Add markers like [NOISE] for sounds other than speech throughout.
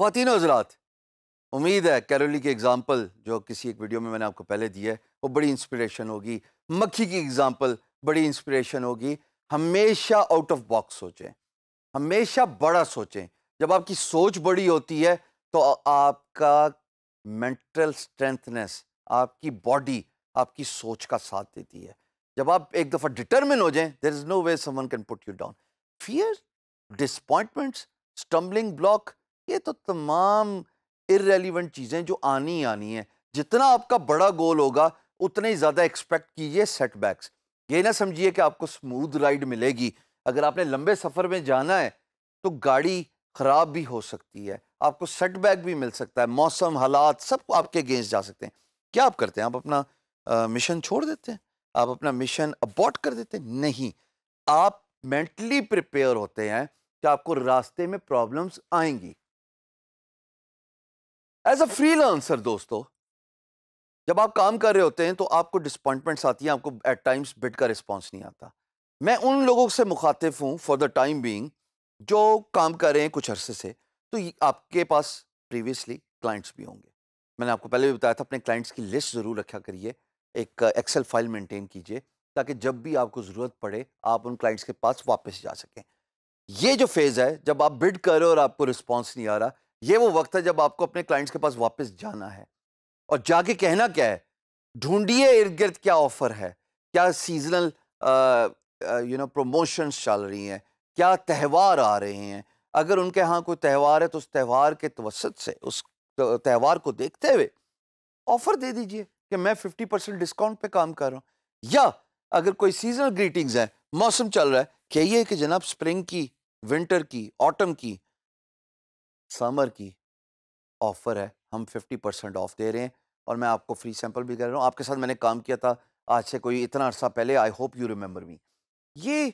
खातिन हजरात उम्मीद है कैरोली की एग्ज़ाम्पल जो किसी एक वीडियो में मैंने आपको पहले दी है वो बड़ी इंस्पिरेशन होगी मक्खी की एग्ज़ाम्पल बड़ी इंस्पिरेशन होगी हमेशा आउट ऑफ बॉक्स सोचें हमेशा बड़ा सोचें जब आपकी सोच बड़ी होती है तो आपका मेंटल स्ट्रेंथनेस आपकी बॉडी आपकी सोच का साथ देती है जब आप एक दफ़ा डिटर्मिन हो जाएं there is no way someone can put you down fear disappointments stumbling block ये तो तमाम इरेलीवेंट चीज़ें जो आनी ही आनी है जितना आपका बड़ा गोल होगा उतने ही ज़्यादा एक्सपेक्ट कीजिए सेटबैक्स ये ना समझिए कि आपको स्मूथ राइड मिलेगी अगर आपने लंबे सफ़र में जाना है तो गाड़ी ख़राब भी हो सकती है आपको सेटबैक भी मिल सकता है मौसम हालात सब आपके अगेंस्ट जा सकते हैं क्या आप करते हैं आप अपना आ, मिशन छोड़ देते हैं आप अपना मिशन अबॉट कर देते हैं नहीं आप मेंटली प्रिपेयर होते हैं कि आपको रास्ते में प्रॉब्लम्स आएंगी एज अ फ्रीलांसर दोस्तों जब आप काम कर रहे होते हैं तो आपको डिसपॉइंटमेंट्स आती हैं आपको एट टाइम्स बिट का रिस्पॉन्स नहीं आता मैं उन लोगों से मुखातिब हूँ फॉर द टाइम बींग जो काम कर रहे हैं कुछ अरसे से तो आपके पास प्रीवियसली क्लाइंट्स भी होंगे मैंने आपको पहले भी बताया था अपने क्लाइंट्स की लिस्ट ज़रूर रखा करिए एक एक्सेल फाइल मेंटेन कीजिए ताकि जब भी आपको ज़रूरत पड़े आप उन क्लाइंट्स के पास वापस जा सकें ये जो फेज़ है जब आप बिड कर रहे हो और आपको रिस्पॉन्स नहीं आ रहा ये वो वक्त है जब आपको अपने क्लाइंट्स के पास वापस जाना है और जाके कहना क्या है ढूंढिए इर्द गिर्द क्या ऑफर है क्या सीजनल यू नो प्रमोशंस चल रही हैं क्या त्यौहार आ रहे हैं अगर उनके यहाँ कोई त्यौहार है तो उस त्यौहार के तवसत से उस त्यौहार को देखते हुए ऑफर दे दीजिए कि मैं फिफ्टी परसेंट डिस्काउंट पे काम कर रहा हूँ या अगर कोई सीजनल ग्रीटिंग्स हैं मौसम चल रहा है कहिए कि जनाब स्प्रिंग की विंटर की ऑटम की समर की ऑफ़र है हम 50 परसेंट ऑफ़ दे रहे हैं और मैं आपको फ्री सैंपल भी कर रहा हूँ आपके साथ मैंने काम किया था आज से कोई इतना अर्सा पहले I hope you remember me ये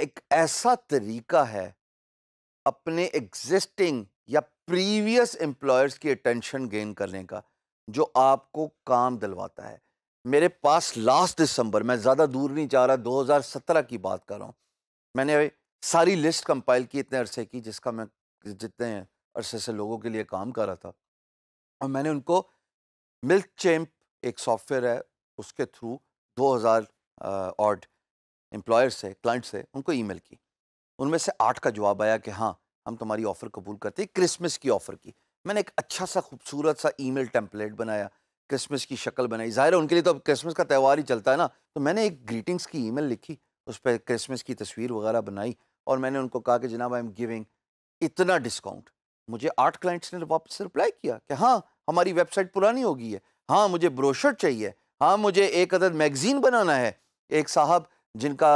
एक ऐसा तरीका है अपने एग्जिस्टिंग या प्रीवियस एम्प्लॉयर्स की अटेंशन गेन करने का जो आपको काम दिलवाता है मेरे पास लास्ट दिसंबर मैं ज़्यादा दूर नहीं जा रहा 2017 की बात कर रहा हूँ मैंने सारी लिस्ट कंपाइल की इतने अरसे की जिसका मैं जितने अरसे से लोगों के लिए काम कर रहा था और मैंने उनको मिल्क चैम्प एक सॉफ्टवेयर है उसके थ्रू 2000 ऑड एम्प्लॉयर से क्लाइंट से उनको ईमेल की उनमें से आठ का जवाब आया कि हाँ हम तुम्हारी ऑफ़र कबूल करते हैं क्रिसमस की ऑफ़र की मैंने एक अच्छा सा खूबसूरत सा ईमेल टेम्पलेट बनाया क्रिसमस की शक्ल बनाई ज़ाहिर है उनके लिए तो अब क्रिसमस का त्यौहार ही चलता है ना तो मैंने एक ग्रीटिंग्स की ईमेल लिखी उस पर क्रिसमस की तस्वीर वगैरह बनाई और मैंने उनको कहा कि जनाब आई एम गिविंग इतना डिस्काउंट मुझे आठ क्लाइंट्स ने वापस रिप्लाई किया कि हाँ हमारी वेबसाइट पुरानी हो गई है हाँ मुझे ब्रोशर चाहिए हाँ मुझे एक अदर मैगज़ीन बनाना है एक साहब जिनका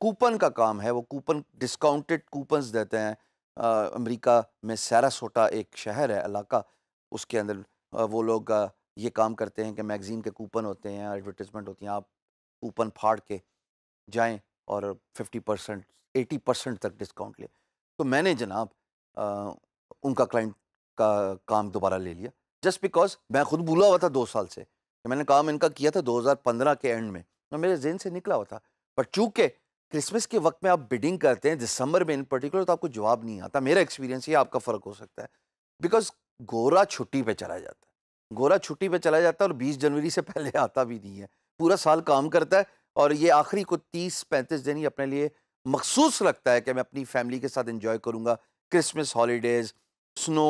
कूपन का काम है वो कूपन डिस्काउंटेड कूपन्स देते हैं आ, अमेरिका में सैरासोटा एक शहर है इलाका उसके अंदर आ, वो लोग आ, ये काम करते हैं कि मैगज़ीन के कूपन होते हैं एडवर्टीज़मेंट होती हैं आप कूपन फाड़ के जाएं और 50 परसेंट एटी परसेंट तक डिस्काउंट लें तो मैंने जनाब आ, उनका क्लाइंट का काम दोबारा ले लिया जस्ट बिकॉज मैं ख़ुद भूला हुआ था दो साल से तो मैंने काम इनका किया था 2015 के एंड में तो मेरे जहन से निकला हुआ था पर चूंकि क्रिसमस के वक्त में आप बिडिंग करते हैं दिसंबर में इन पर्टिकुलर तो आपको जवाब नहीं आता मेरा एक्सपीरियंस ये आपका फ़र्क हो सकता है बिकॉज गोरा छुट्टी पर चला जाता है गोरा छुट्टी पर चला जाता है और बीस जनवरी से [LAUGHS] पहले आता भी नहीं है पूरा साल काम करता है और ये आखिरी को तीस पैंतीस दिन ही अपने लिए मखसूस लगता है कि मैं अपनी फैमिली के साथ इन्जॉय करूँगा क्रिसमस हॉलीडेज़ स्नो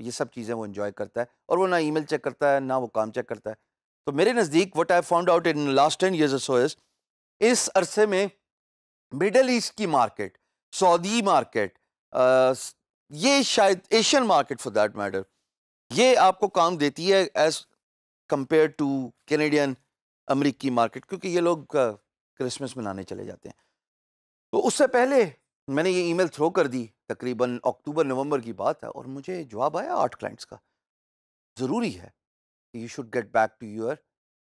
ये सब चीज़ें वो इन्जॉय करता है और वो ना मेल चेक करता है ना वो काम चेक करता है तो मेरे नज़दीक what I found out in last ten year so इस इस अरसे में मिडल ईस्ट की मार्केट सऊदी मार्केट आ, ये शायद Asian market for that matter ये आपको काम देती है एज़ कंपेयर टू कैनेडियन अमरीकी मार्केट क्योंकि ये लोग क्रिसमस मनाने चले जाते हैं तो उससे पहले मैंने ये ईमेल थ्रो कर दी तकरीबन अक्टूबर नवंबर की बात है और मुझे जवाब आया आठ क्लाइंट्स का ज़रूरी है you should get back to your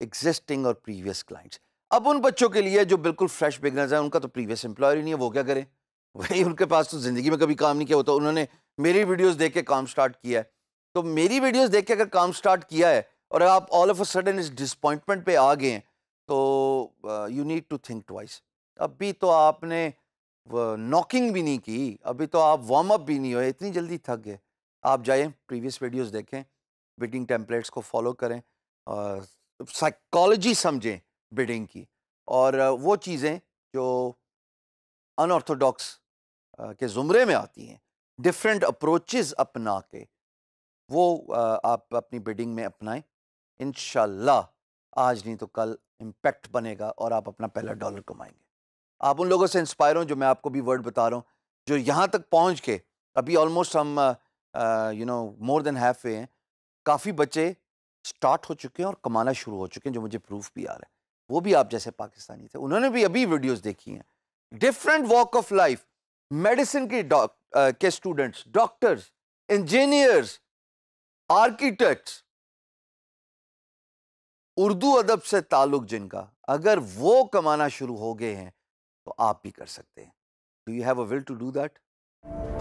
existing और प्रीवियस क्लाइंट्स अब उन बच्चों के लिए जो बिल्कुल फ्रेश बिगनर्स हैं उनका तो प्रीवियस एम्प्लॉयर ही नहीं है वो क्या करें [LAUGHS] वही उनके पास तो ज़िंदगी में कभी काम नहीं किया होता तो उन्होंने मेरी वीडियोज़ देख के काम स्टार्ट किया है तो मेरी वीडियोज़ देख के अगर काम स्टार्ट किया है और आप ऑल ऑफ अ सडन इस डिसपॉइंटमेंट पे आ गए हैं तो you need to think twice अभी तो आपने नॉकिंग भी नहीं की अभी तो आप वार्म अप भी नहीं हुए इतनी जल्दी थक गए आप जाए प्रीवियस वीडियोस देखें बिडिंग टेम्पलेट्स को फॉलो करें और साइकोलॉजी समझें बिडिंग की और वो चीज़ें जो अनऑर्थोडॉक्स के ज़ुमरे में आती हैं डिफरेंट अप्रोचेस अपना के वो आप अपनी बिडिंग में अपनाएं इन आज नहीं तो कल इम्पैक्ट बनेगा और आप अपना पहला डॉलर कमाएंगे आप उन लोगों से इंस्पायर हों जो मैं आपको भी वर्ड बता रहा हूँ जो यहाँ तक पहुँच के अभी ऑलमोस्ट हम you know more than half way हैं काफ़ी बच्चे स्टार्ट हो चुके हैं और कमाना शुरू हो चुके हैं जो मुझे प्रूफ भी आ रहा है वो भी आप जैसे पाकिस्तानी थे उन्होंने भी अभी वीडियोस देखी हैं different walk of life medicine के डॉक के students doctors engineers architects Urdu अदब से ताल्लुक जिनका अगर वो कमाना शुरू हो गए हैं तो आप भी कर सकते हैं do you have a will to do that